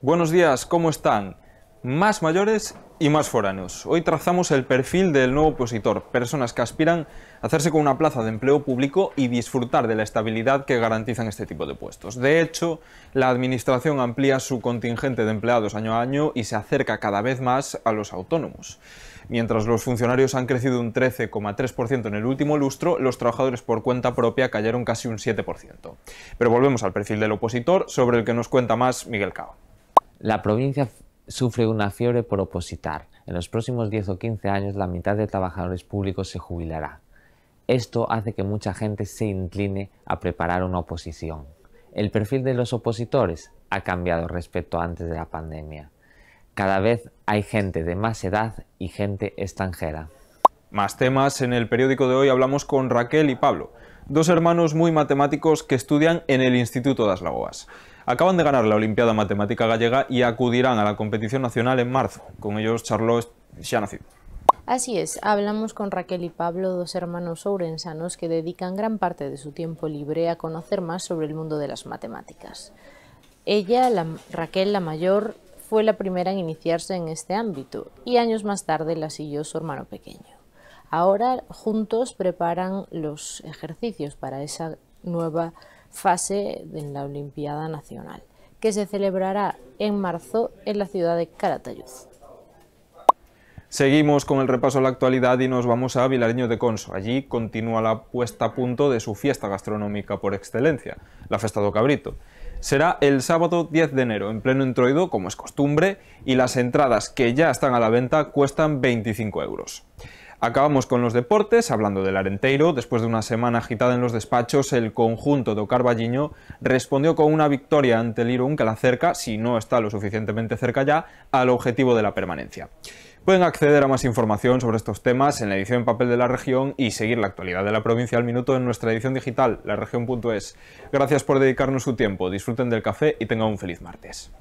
Buenos días, ¿cómo están? Más mayores y más foranos. Hoy trazamos el perfil del nuevo opositor, personas que aspiran a hacerse con una plaza de empleo público y disfrutar de la estabilidad que garantizan este tipo de puestos. De hecho, la Administración amplía su contingente de empleados año a año y se acerca cada vez más a los autónomos. Mientras los funcionarios han crecido un 13,3% en el último lustro, los trabajadores por cuenta propia cayeron casi un 7%. Pero volvemos al perfil del opositor, sobre el que nos cuenta más Miguel Cao. La provincia sufre una fiebre por opositar. En los próximos 10 o 15 años la mitad de trabajadores públicos se jubilará. Esto hace que mucha gente se incline a preparar una oposición. El perfil de los opositores ha cambiado respecto antes de la pandemia. Cada vez hay gente de más edad y gente extranjera. Más temas, en el periódico de hoy hablamos con Raquel y Pablo, dos hermanos muy matemáticos que estudian en el Instituto de Las Lagoas acaban de ganar la Olimpiada Matemática Gallega y acudirán a la competición nacional en marzo. Con ellos charló Xanacid. Así es, hablamos con Raquel y Pablo, dos hermanos ourensanos que dedican gran parte de su tiempo libre a conocer más sobre el mundo de las matemáticas. Ella, la, Raquel la mayor, fue la primera en iniciarse en este ámbito y años más tarde la siguió su hermano pequeño. Ahora juntos preparan los ejercicios para esa nueva fase de la Olimpiada Nacional, que se celebrará en marzo en la ciudad de Caratayuz. Seguimos con el repaso a la actualidad y nos vamos a Vilariño de Conso. Allí continúa la puesta a punto de su fiesta gastronómica por excelencia, la Festa do Cabrito. Será el sábado 10 de enero, en pleno entroido, como es costumbre, y las entradas que ya están a la venta cuestan 25 euros. Acabamos con los deportes, hablando del Arenteiro. Después de una semana agitada en los despachos, el conjunto de Carballiño respondió con una victoria ante el Irún que la acerca, si no está lo suficientemente cerca ya, al objetivo de la permanencia. Pueden acceder a más información sobre estos temas en la edición en papel de la región y seguir la actualidad de la provincia al minuto en nuestra edición digital, laregion.es. Gracias por dedicarnos su tiempo, disfruten del café y tengan un feliz martes.